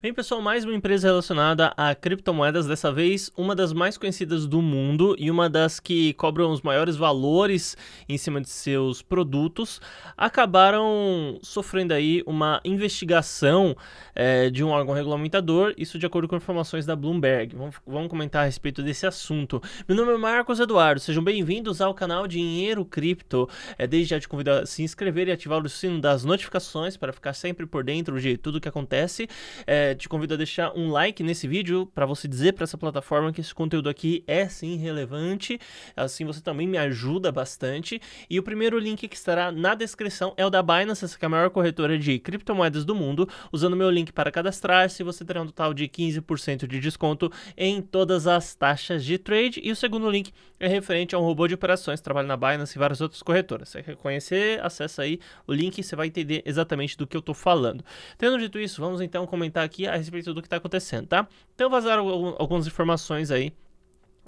Bem, pessoal, mais uma empresa relacionada a criptomoedas, dessa vez uma das mais conhecidas do mundo e uma das que cobram os maiores valores em cima de seus produtos, acabaram sofrendo aí uma investigação é, de um órgão regulamentador, isso de acordo com informações da Bloomberg. Vamos, vamos comentar a respeito desse assunto. Meu nome é Marcos Eduardo, sejam bem-vindos ao canal Dinheiro Cripto. É, desde já te convido a se inscrever e ativar o sino das notificações para ficar sempre por dentro de tudo que acontece. É, eh, te convido a deixar um like nesse vídeo para você dizer para essa plataforma que esse conteúdo aqui é sim relevante. Assim você também me ajuda bastante. E o primeiro link que estará na descrição é o da Binance, essa que é a maior corretora de criptomoedas do mundo. Usando meu link para cadastrar-se, você terá um total de 15% de desconto em todas as taxas de trade. E o segundo link é referente a um robô de operações, trabalho na Binance e várias outras corretoras. Você quer conhecer, acessa aí o link e você vai entender exatamente do que eu estou falando. Tendo dito isso, vamos então comentar aqui aqui a respeito do que está acontecendo, tá? Então vazaram algumas informações aí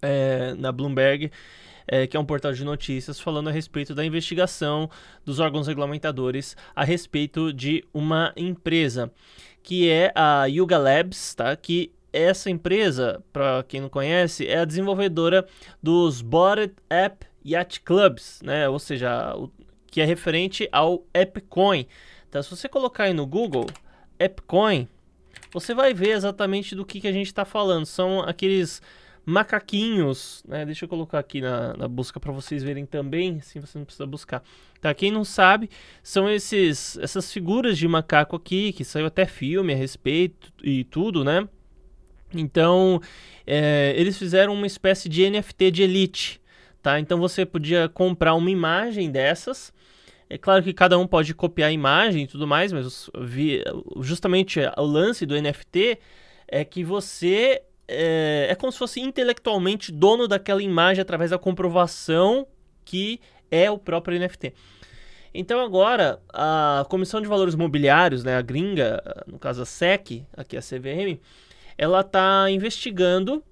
é, na Bloomberg, é, que é um portal de notícias, falando a respeito da investigação dos órgãos regulamentadores a respeito de uma empresa, que é a Yuga Labs, tá? Que essa empresa, para quem não conhece, é a desenvolvedora dos Bored App Yacht Clubs, né? Ou seja, o, que é referente ao AppCoin. Tá? Se você colocar aí no Google AppCoin, você vai ver exatamente do que, que a gente está falando. São aqueles macaquinhos, né? Deixa eu colocar aqui na, na busca para vocês verem também, assim você não precisa buscar. Tá? Quem não sabe, são esses essas figuras de macaco aqui, que saiu até filme a respeito e tudo, né? Então, é, eles fizeram uma espécie de NFT de elite, tá? Então você podia comprar uma imagem dessas é claro que cada um pode copiar a imagem e tudo mais, mas justamente o lance do NFT é que você é, é como se fosse intelectualmente dono daquela imagem através da comprovação que é o próprio NFT. Então agora a Comissão de Valores Mobiliários, né, a gringa, no caso a SEC, aqui a CVM, ela está investigando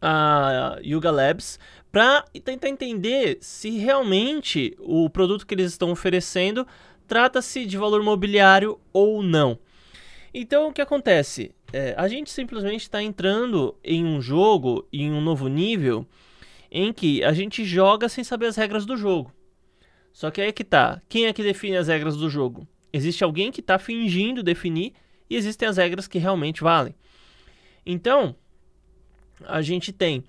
a Yuga Labs para tentar entender se realmente o produto que eles estão oferecendo trata-se de valor mobiliário ou não. Então o que acontece? É, a gente simplesmente está entrando em um jogo, em um novo nível, em que a gente joga sem saber as regras do jogo. Só que aí que tá. Quem é que define as regras do jogo? Existe alguém que está fingindo definir e existem as regras que realmente valem. Então, a gente tem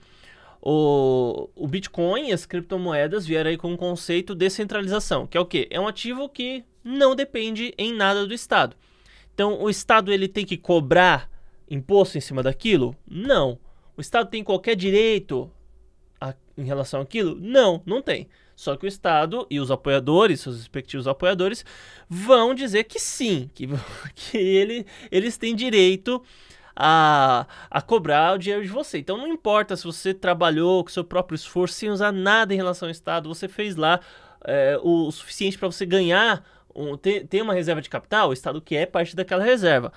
o, o Bitcoin e as criptomoedas vieram aí com o conceito de centralização, que é o que? É um ativo que não depende em nada do Estado. Então, o Estado ele tem que cobrar imposto em cima daquilo? Não. O Estado tem qualquer direito a, em relação àquilo? Não, não tem. Só que o Estado e os apoiadores, seus respectivos apoiadores, vão dizer que sim, que, que ele, eles têm direito a, a cobrar o dinheiro de você. Então não importa se você trabalhou com seu próprio esforço, sem usar nada em relação ao Estado, você fez lá é, eh, o, o suficiente para você ganhar, um, ter, ter uma reserva de capital, o Estado que é parte daquela reserva.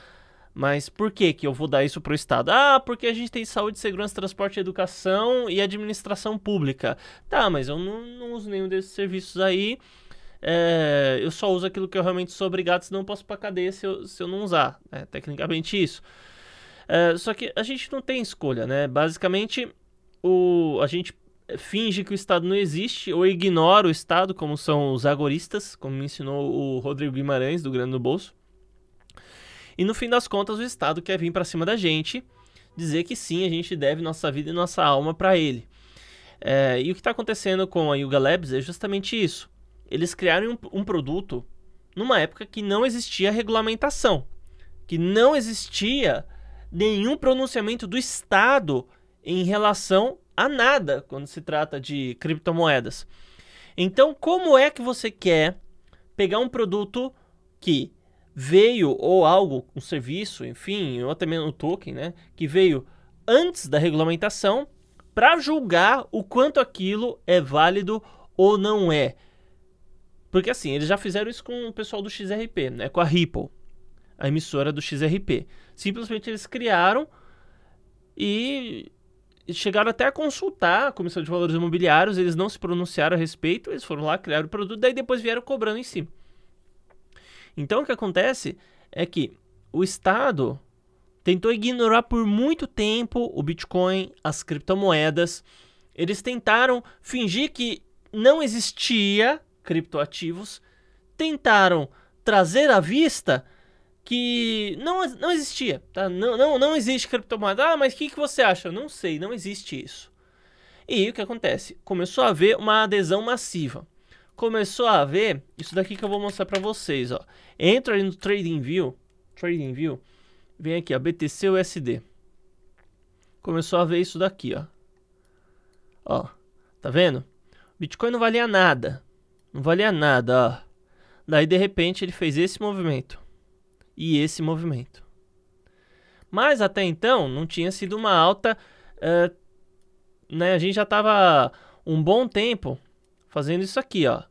Mas por que que eu vou dar isso para o Estado? Ah, porque a gente tem saúde, segurança, transporte, educação e administração pública. Tá, mas eu não, não uso nenhum desses serviços aí. É, eu só uso aquilo que eu realmente sou obrigado, senão eu posso para cadeia se eu, se eu não usar. É, tecnicamente isso. É, só que a gente não tem escolha, né? Basicamente, o, a gente finge que o Estado não existe ou ignora o Estado, como são os agoristas, como me ensinou o Rodrigo Guimarães, do Grande no Bolso. E no fim das contas, o Estado quer vir para cima da gente, dizer que sim, a gente deve nossa vida e nossa alma para ele. É, e o que está acontecendo com a Yuga Labs é justamente isso. Eles criaram um, um produto numa época que não existia regulamentação, que não existia nenhum pronunciamento do Estado em relação a nada quando se trata de criptomoedas. Então, como é que você quer pegar um produto que veio ou algo, um serviço, enfim, ou até mesmo um token, né, que veio antes da regulamentação para julgar o quanto aquilo é válido ou não é? Porque assim, eles já fizeram isso com o pessoal do XRP, né, com a Ripple a emissora do XRP. Simplesmente eles criaram e chegaram até a consultar a Comissão de Valores Imobiliários, eles não se pronunciaram a respeito, eles foram lá, criaram o produto, daí depois vieram cobrando em cima. Si. Então o que acontece é que o Estado tentou ignorar por muito tempo o Bitcoin, as criptomoedas. Eles tentaram fingir que não existia criptoativos, tentaram trazer à vista que não, não existia, tá? Não, não, não existe criptomoeda. Ah, mas o que, que você acha? não sei, não existe isso. E o que acontece? Começou a haver uma adesão massiva. Começou a haver isso daqui que eu vou mostrar para vocês, ó. Entra no TradingView, TradingView, vem aqui, ó, BTC USD. Começou a ver isso daqui, ó. Ó, tá vendo? Bitcoin não valia nada. Não valia nada, ó. Daí de repente ele fez esse movimento e esse movimento. Mas até então não tinha sido uma alta. Eh, né, a gente já estava um bom tempo fazendo isso aqui, ó.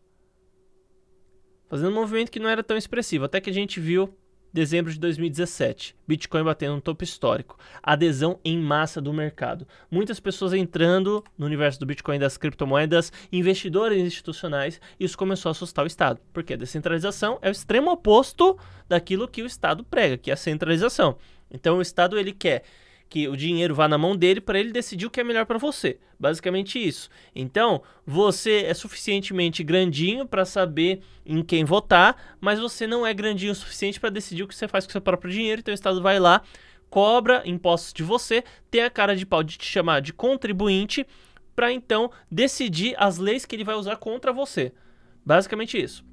Fazendo um movimento que não era tão expressivo. Até que a gente viu dezembro de 2017, Bitcoin batendo um topo histórico, adesão em massa do mercado. Muitas pessoas entrando no universo do Bitcoin das criptomoedas, investidores institucionais, isso começou a assustar o Estado, porque a descentralização é o extremo oposto daquilo que o Estado prega, que é a centralização. Então o Estado ele quer que o dinheiro vá na mão dele para ele decidir o que é melhor para você. Basicamente isso. Então, você é suficientemente grandinho para saber em quem votar, mas você não é grandinho o suficiente para decidir o que você faz com seu próprio dinheiro. Então, o Estado vai lá, cobra impostos de você, tem a cara de pau de te chamar de contribuinte para então decidir as leis que ele vai usar contra você. Basicamente isso.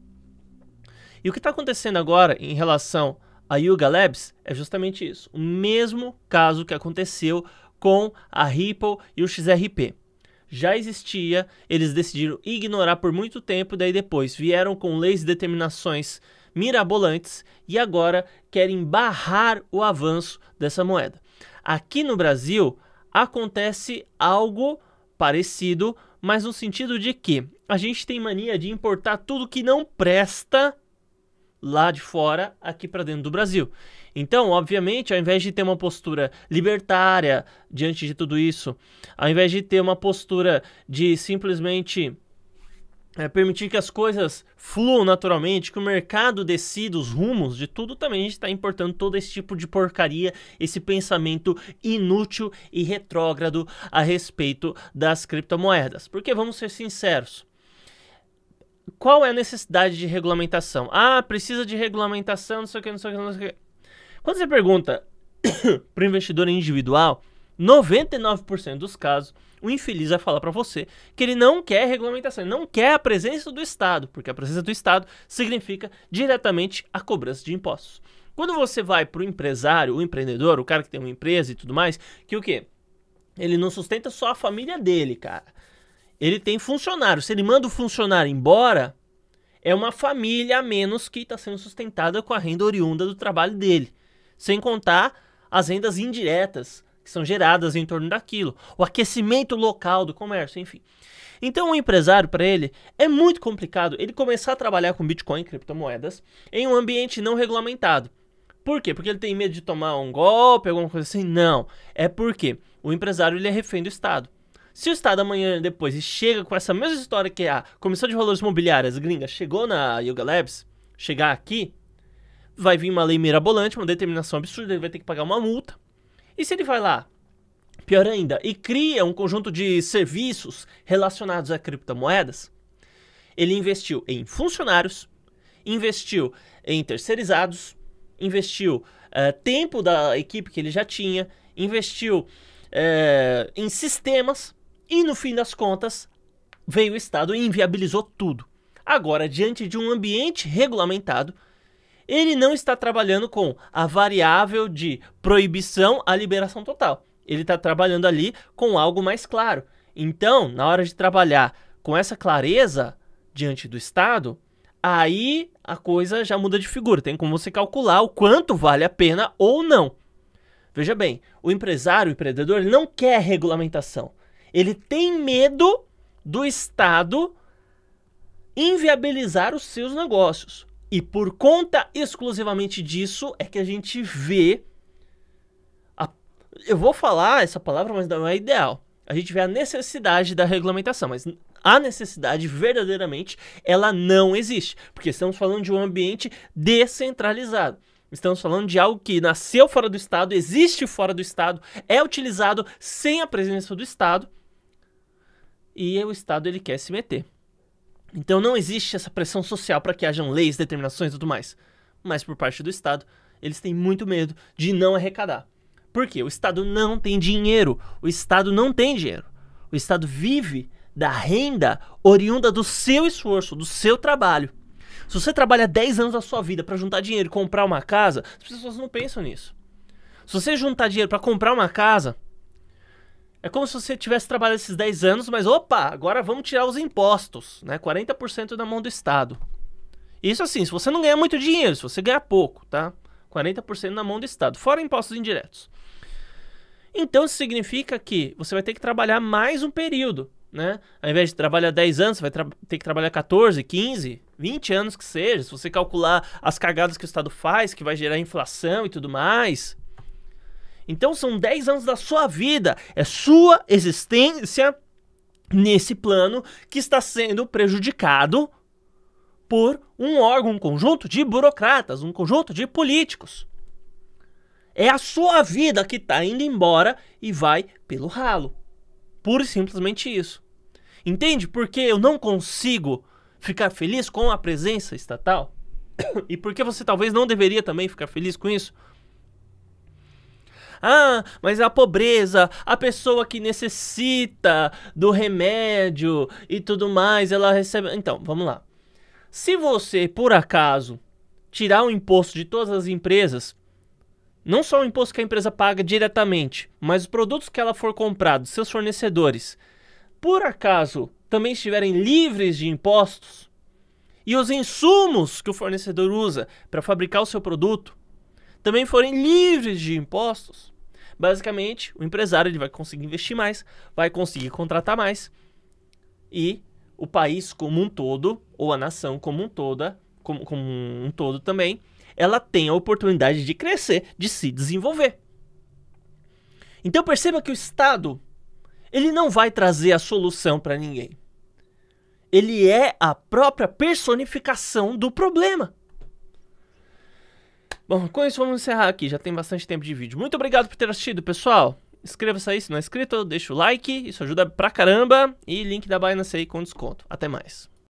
E o que está acontecendo agora em relação a Yuga Labs é justamente isso. O mesmo caso que aconteceu com a Ripple e o XRP. Já existia, eles decidiram ignorar por muito tempo, daí depois vieram com leis e determinações mirabolantes e agora querem barrar o avanço dessa moeda. Aqui no Brasil acontece algo parecido, mas no sentido de que a gente tem mania de importar tudo que não presta lá de fora aqui para dentro do Brasil. Então, obviamente, ao invés de ter uma postura libertária diante de tudo isso, ao invés de ter uma postura de simplesmente é, permitir que as coisas fluam naturalmente, que o mercado decida os rumos de tudo, também a gente está importando todo esse tipo de porcaria, esse pensamento inútil e retrógrado a respeito das criptomoedas. Porque vamos ser sinceros, qual é a necessidade de regulamentação? Ah, precisa de regulamentação, não sei o que, não sei o que, não sei o que. Quando você pergunta para o investidor individual, 99% dos casos, o infeliz vai falar para você que ele não quer regulamentação, ele não quer a presença do Estado, porque a presença do Estado significa diretamente a cobrança de impostos. Quando você vai para o empresário, o empreendedor, o cara que tem uma empresa e tudo mais, que o quê? Ele não sustenta só a família dele, cara ele tem funcionário. Se ele manda o funcionário embora, é uma família a menos que está sendo sustentada com a renda oriunda do trabalho dele. Sem contar as rendas indiretas que são geradas em torno daquilo, o aquecimento local do comércio, enfim. Então, o empresário, para ele, é muito complicado ele começar a trabalhar com Bitcoin, criptomoedas, em um ambiente não regulamentado. Por quê? Porque ele tem medo de tomar um golpe, alguma coisa assim? Não. É porque o empresário ele é refém do Estado. Se o Estado amanhã depois chega com essa mesma história que a Comissão de Valores Mobiliários gringa chegou na Yoga Labs, chegar aqui, vai vir uma lei mirabolante, uma determinação absurda, ele vai ter que pagar uma multa. E se ele vai lá, pior ainda, e cria um conjunto de serviços relacionados a criptomoedas, ele investiu em funcionários, investiu em terceirizados, investiu eh, tempo da equipe que ele já tinha, investiu eh, em sistemas e no fim das contas, veio o Estado e inviabilizou tudo. Agora, diante de um ambiente regulamentado, ele não está trabalhando com a variável de proibição à liberação total. Ele está trabalhando ali com algo mais claro. Então, na hora de trabalhar com essa clareza diante do Estado, aí a coisa já muda de figura. Tem como você calcular o quanto vale a pena ou não. Veja bem, o empresário, o empreendedor, ele não quer regulamentação. Ele tem medo do Estado inviabilizar os seus negócios. E por conta exclusivamente disso é que a gente vê. A... Eu vou falar essa palavra, mas não é ideal. A gente vê a necessidade da regulamentação, mas a necessidade verdadeiramente ela não existe, porque estamos falando de um ambiente descentralizado. Estamos falando de algo que nasceu fora do Estado, existe fora do Estado, é utilizado sem a presença do Estado e o Estado ele quer se meter. Então não existe essa pressão social para que hajam leis, determinações e tudo mais. Mas por parte do Estado, eles têm muito medo de não arrecadar. Por quê? O Estado não tem dinheiro. O Estado não tem dinheiro. O Estado vive da renda oriunda do seu esforço, do seu trabalho. Se você trabalha 10 anos da sua vida para juntar dinheiro e comprar uma casa, as pessoas não pensam nisso. Se você juntar dinheiro para comprar uma casa, é como se você tivesse trabalhado esses 10 anos, mas opa, agora vamos tirar os impostos, né? 40% da mão do Estado. Isso assim, se você não ganhar muito dinheiro, se você ganhar pouco, tá? 40% na mão do Estado, fora impostos indiretos. Então isso significa que você vai ter que trabalhar mais um período, né? Ao invés de trabalhar 10 anos, você vai ter que trabalhar 14, 15, 20 anos que seja. Se você calcular as cagadas que o Estado faz, que vai gerar inflação e tudo mais, então são 10 anos da sua vida, é sua existência nesse plano que está sendo prejudicado por um órgão, um conjunto de burocratas, um conjunto de políticos. É a sua vida que está indo embora e vai pelo ralo. Pura e simplesmente isso. Entende por que eu não consigo ficar feliz com a presença estatal? E por que você talvez não deveria também ficar feliz com isso? Ah, mas a pobreza, a pessoa que necessita do remédio e tudo mais, ela recebe. Então, vamos lá. Se você, por acaso, tirar o imposto de todas as empresas, não só o imposto que a empresa paga diretamente, mas os produtos que ela for comprar seus fornecedores, por acaso também estiverem livres de impostos, e os insumos que o fornecedor usa para fabricar o seu produto, também forem livres de impostos, basicamente o empresário ele vai conseguir investir mais, vai conseguir contratar mais e o país como um todo ou a nação como um toda, como, como um todo também, ela tem a oportunidade de crescer, de se desenvolver. Então perceba que o Estado ele não vai trazer a solução para ninguém. Ele é a própria personificação do problema. Bom, com isso vamos encerrar aqui, já tem bastante tempo de vídeo. Muito obrigado por ter assistido, pessoal. Inscreva-se aí se não é inscrito, deixa o like, isso ajuda pra caramba. E link da Binance aí com desconto. Até mais.